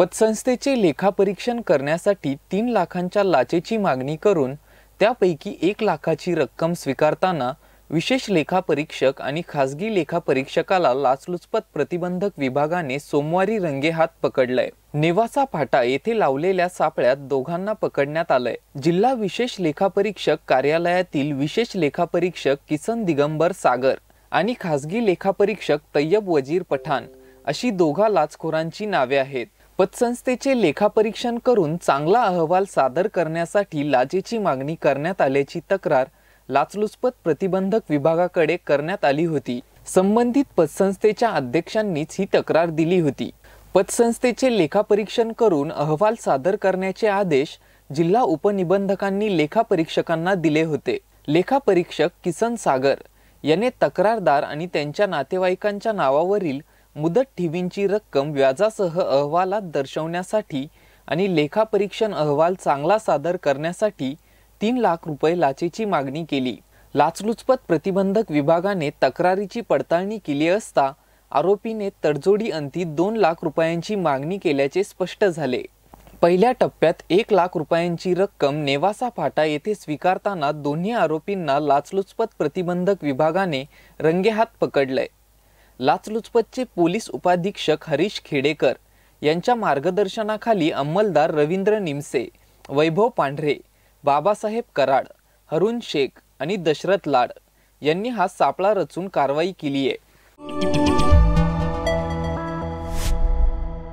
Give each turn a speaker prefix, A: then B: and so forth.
A: पतसंस्थेचे लेखापरीक्षण करण्यासाठी तीन लाखांच्या लाचेची मागणी करून त्यापैकी एक लाखाची रक्कम स्वीकारताना विशेष लेखापरीक्षक आणि खासगी लेखापरीक्षकाला लाचलुचपत प्रतिबंधक विभागाने सोमवारी रंगेहात पकडलंय नेवासा फाटा येथे लावलेल्या सापळ्यात दोघांना पकडण्यात आलंय जिल्हा विशेष लेखापरीक्षक कार्यालयातील विशेष लेखापरीक्षक किसन दिगंबर सागर आणि खासगी लेखापरीक्षक तय्यब वजीर पठाण अशी दोघा लाचखोरांची नावे आहेत पतसंस्थेचे लेखापरीक्षण करून चांगला अहवाल सादर करण्यासाठी लाचेची मागणी करण्यात आल्याची तक्रार लाचलुचपत प्रतिबंधक विभागाकडे करण्यात आली होती संबंधित पतसंस्थेच्या अध्यक्षांनीच ही तक्रार दिली होती पतसंस्थेचे लेखापरीक्षण करून अहवाल सादर करण्याचे आदेश जिल्हा उपनिबंधकांनी लेखापरीक्षकांना दिले होते लेखापरीक्षक किसन सागर याने तक्रारदार आणि त्यांच्या नातेवाईकांच्या नावावरील मुदत ठेवींची रक्कम व्याजासह अहवालात दर्शवण्यासाठी आणि लेखापरीक्षण अहवाल चांगला सादर करण्यासाठी तीन लाख रुपये लाचेची मागणी केली लाचलुचपत प्रतिबंधक विभागाने तक्रारीची पडताळणी केली असता आरोपीने तडजोडी अंती दोन लाख रुपयांची मागणी केल्याचे स्पष्ट झाले पहिल्या टप्प्यात एक लाख रुपयांची रक्कम नेवासा फाटा येथे स्वीकारताना दोन्ही आरोपींना लाचलुचपत प्रतिबंधक विभागाने रंगेहात पकडले लाचलुचपतचे पोलीस उपाधीक्षक हरीश खेडेकर यांच्या मार्गदर्शनाखाली अंमलदार रवींद्र निमसे वैभव पांढरे बाबासाहेब कराड हरुण शेख आणि दशरथ लाड यांनी हा सापळा रचून कारवाई केली आहे